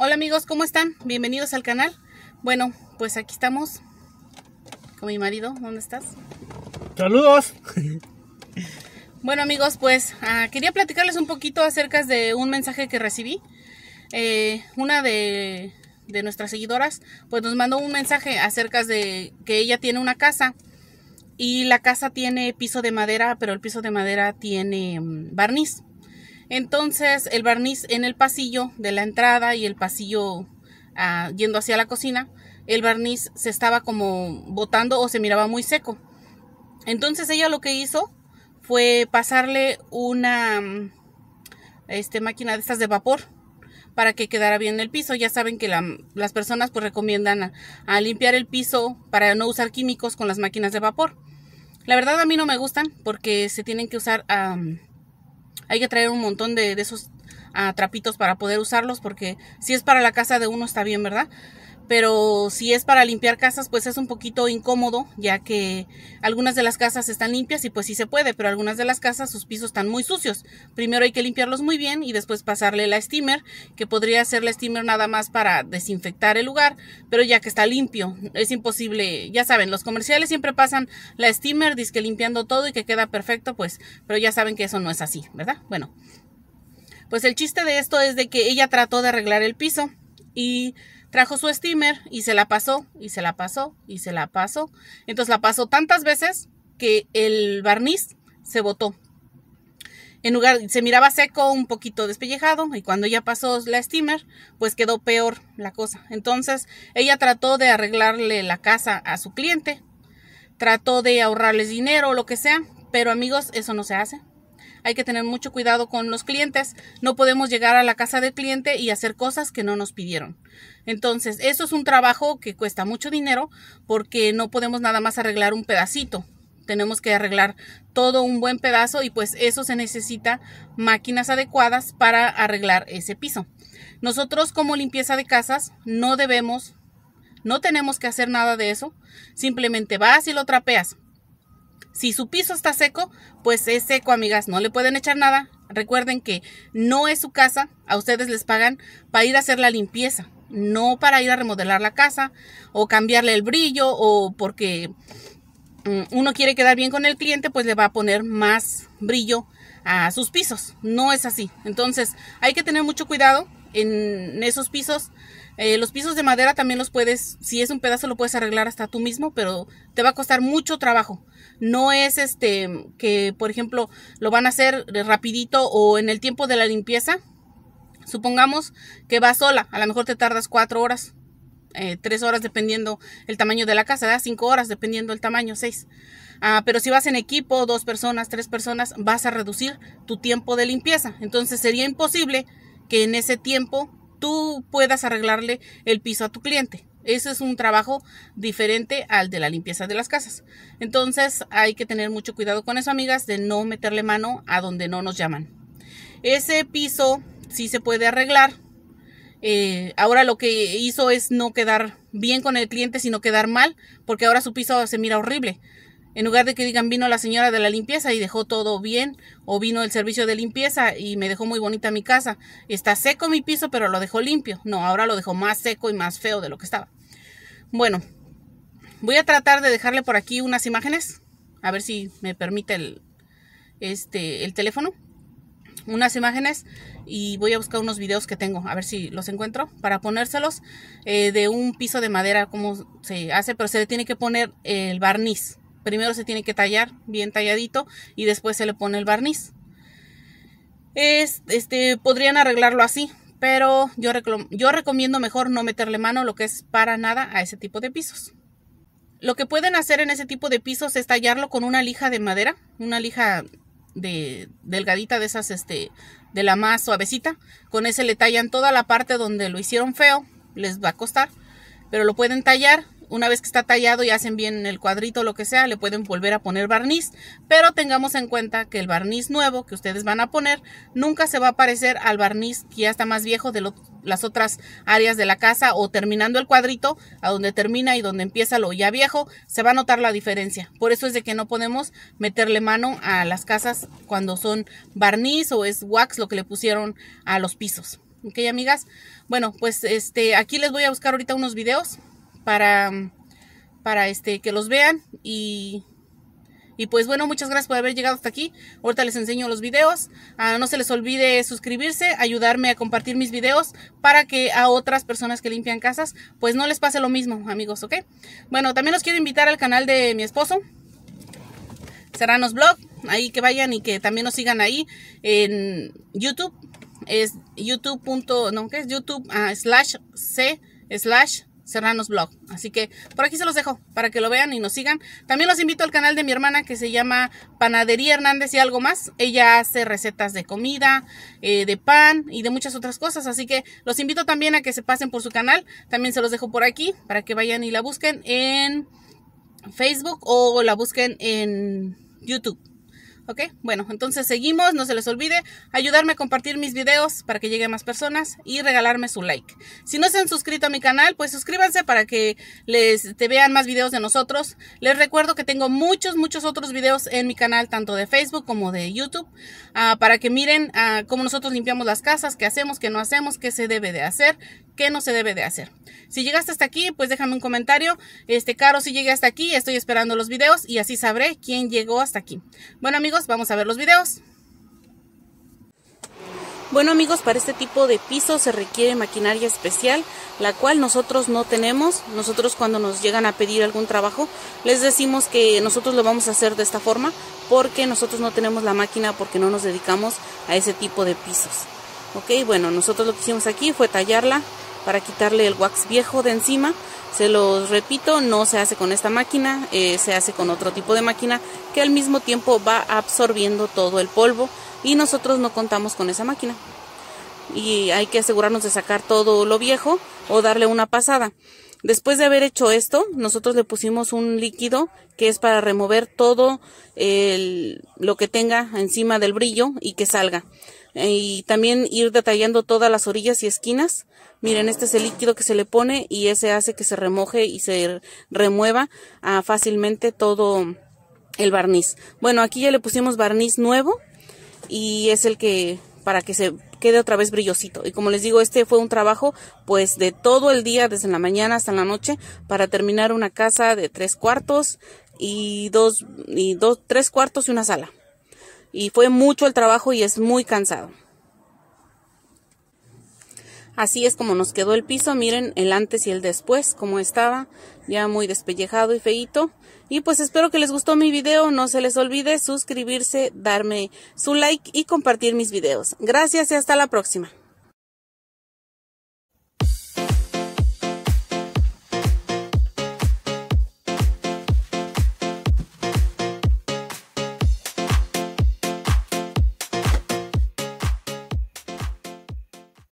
Hola amigos, ¿cómo están? Bienvenidos al canal. Bueno, pues aquí estamos con mi marido. ¿Dónde estás? Saludos. Bueno amigos, pues ah, quería platicarles un poquito acerca de un mensaje que recibí. Eh, una de, de, nuestras seguidoras pues nos mandó un mensaje acerca de que ella tiene una casa y la casa tiene piso de madera, pero el piso de madera tiene mm, barniz. Entonces el barniz en el pasillo de la entrada y el pasillo ah, yendo hacia la cocina, el barniz se estaba como botando o se miraba muy seco. Entonces ella lo que hizo fue pasarle una este, máquina de estas de vapor para que quedara bien el piso. Ya saben que las personas pues recomiendan a, limpiar el piso para no usar químicos con las máquinas de vapor. La verdad a mí no me gustan porque se tienen que usar hay que traer un montón de, esos ah, trapitos para poder usarlos porque si es para la casa de uno está bien, ¿verdad? pero si es para limpiar casas, pues es un poquito incómodo, ya que algunas de las casas están limpias y pues sí se puede, pero algunas de las casas sus pisos están muy sucios. Primero hay que limpiarlos muy bien y después pasarle la steamer, que podría ser la steamer nada más para desinfectar el lugar, pero ya que está limpio, es imposible, ya saben, los comerciales siempre pasan la steamer, que limpiando todo y que queda perfecto, pues, pero ya saben que eso no es así, ¿verdad? Bueno, pues el chiste de esto es de que ella trató de arreglar el piso y trajo su steamer y se la pasó, y se la pasó, y se la pasó. Entonces la pasó tantas veces que el barniz se botó. En lugar, se miraba seco, un poquito despellejado, y cuando ya pasó la steamer, pues quedó peor la cosa. Entonces ella trató de arreglarle la casa a su cliente, trató de ahorrarles dinero o lo que sea, pero amigos, eso no se hace. Hay que tener mucho cuidado con los clientes. No podemos llegar a la casa del cliente y hacer cosas que no nos pidieron. Entonces, eso es un trabajo que cuesta mucho dinero porque no podemos nada más arreglar un pedacito. Tenemos que arreglar todo un buen pedazo y pues eso se necesita máquinas adecuadas para arreglar ese piso. Nosotros como limpieza de casas no debemos, no tenemos que hacer nada de eso. Simplemente vas y lo trapeas si su piso está seco, pues es seco, amigas, no le pueden echar nada. Recuerden que no es su casa, a ustedes les pagan para ir a hacer la limpieza, no para ir a remodelar la casa o cambiarle el brillo o porque mm, uno quiere quedar bien con el cliente, pues le va a poner más brillo a sus pisos. No es así. Entonces hay que tener mucho cuidado en esos pisos eh, los pisos de madera también los puedes, si es un pedazo lo puedes arreglar hasta tú mismo, pero te va a costar mucho trabajo. No es este que, por ejemplo, lo van a hacer rapidito o en el tiempo de la limpieza. Supongamos que vas sola, a lo mejor te tardas cuatro horas, eh, tres horas dependiendo el tamaño de la casa, cinco horas dependiendo el tamaño, seis. Ah, pero si vas en equipo, dos personas, tres personas, vas a reducir tu tiempo de limpieza. Entonces sería imposible que en ese tiempo tú puedas arreglarle el piso a tu cliente. Ese es un trabajo diferente al de la limpieza de las casas. Entonces hay que tener mucho cuidado con eso, amigas, de no meterle mano a donde no nos llaman. Ese piso sí se puede arreglar. Eh, ahora lo que hizo es no quedar bien con el cliente, sino quedar mal, porque ahora su piso se mira horrible. En lugar de que digan vino la señora de la limpieza y dejó todo bien, o vino el servicio de limpieza y me dejó muy bonita mi casa. Está seco mi piso, pero lo dejó limpio. No, ahora lo dejó más seco y más feo de lo que estaba. Bueno, voy a tratar de dejarle por aquí unas imágenes. A ver si me permite el, este, el teléfono. Unas imágenes y voy a buscar unos videos que tengo, a ver si los encuentro, para ponérselos eh, de un piso de madera, como se hace, pero se le tiene que poner el barniz. Primero se tiene que tallar bien talladito y después se le pone el barniz. este, podrían arreglarlo así, pero yo, recomiendo mejor no meterle mano lo que es para nada a ese tipo de pisos. Lo que pueden hacer en ese tipo de pisos es tallarlo con una lija de madera, una lija de delgadita de esas este de la más suavecita con ese le tallan toda la parte donde lo hicieron feo les va a costar pero lo pueden tallar una vez que está tallado y hacen bien el cuadrito o lo que sea, le pueden volver a poner barniz. Pero tengamos en cuenta que el barniz nuevo que ustedes van a poner nunca se va a parecer al barniz que ya está más viejo de las otras áreas de la casa o terminando el cuadrito, a donde termina y donde empieza lo ya viejo, se va a notar la diferencia. Por eso es de que no podemos meterle mano a las casas cuando son barniz o es wax lo que le pusieron a los pisos. Ok, amigas. Bueno, pues este, aquí les voy a buscar ahorita unos videos para, este, que los vean y y pues bueno, muchas gracias por haber llegado hasta aquí. Ahorita les enseño los videos. Ah, no se les olvide suscribirse, ayudarme a compartir mis videos para que a otras personas que limpian casas, pues no les pase lo mismo, amigos, ¿ok? Bueno, también los quiero invitar al canal de mi esposo, Serranos Blog. Ahí que vayan y que también nos sigan ahí en YouTube. Es youtube. No, ¿qué es? YouTube ah, slash C slash Serranos Blog. Así que por aquí se los dejo para que lo vean y nos sigan. También los invito al canal de mi hermana que se llama Panadería Hernández y algo más. Ella hace recetas de comida, eh, de pan y de muchas otras cosas. Así que los invito también a que se pasen por su canal. También se los dejo por aquí para que vayan y la busquen en Facebook o la busquen en YouTube. ¿Ok? Bueno, entonces seguimos, no se les olvide ayudarme a compartir mis videos para que llegue más personas y regalarme su like. Si no se han suscrito a mi canal, pues suscríbanse para que les te vean más videos de nosotros. Les recuerdo que tengo muchos, muchos otros videos en mi canal, tanto de Facebook como de YouTube, ah, para que miren ah, cómo nosotros limpiamos las casas, qué hacemos, qué no hacemos, qué se debe de hacer, qué no se debe de hacer. Si llegaste hasta aquí, pues déjame un comentario. Este, Caro, si llegué hasta aquí, estoy esperando los videos y así sabré quién llegó hasta aquí. Bueno, amigos, vamos a ver los videos. Bueno amigos, para este tipo de pisos se requiere maquinaria especial, la cual nosotros no tenemos. Nosotros cuando nos llegan a pedir algún trabajo, les decimos que nosotros lo vamos a hacer de esta forma, porque nosotros no tenemos la máquina, porque no nos dedicamos a ese tipo de pisos. Ok, bueno, nosotros lo que hicimos aquí fue tallarla para quitarle el wax viejo de encima. Se los repito, no se hace con esta máquina, eh, se hace con otro tipo de máquina que al mismo tiempo va absorbiendo todo el polvo y nosotros no contamos con esa máquina. Y hay que asegurarnos de sacar todo lo viejo o darle una pasada. Después de haber hecho esto, nosotros le pusimos un líquido que es para remover todo el, lo que tenga encima del brillo y que salga. Y también ir detallando todas las orillas y esquinas. Miren, este es el líquido que se le pone y ese hace que se remoje y se remueva ah, fácilmente todo el barniz. Bueno, aquí ya le pusimos barniz nuevo y es el que para que se quede otra vez brillosito. Y como les digo, este fue un trabajo pues de todo el día, desde la mañana hasta la noche, para terminar una casa de tres cuartos y dos, y dos, tres cuartos y una sala. Y fue mucho el trabajo y es muy cansado. Así es como nos quedó el piso, miren el antes y el después, como estaba, ya muy despellejado y feito. Y pues espero que les gustó mi video, no se les olvide suscribirse, darme su like y compartir mis videos. Gracias y hasta la próxima.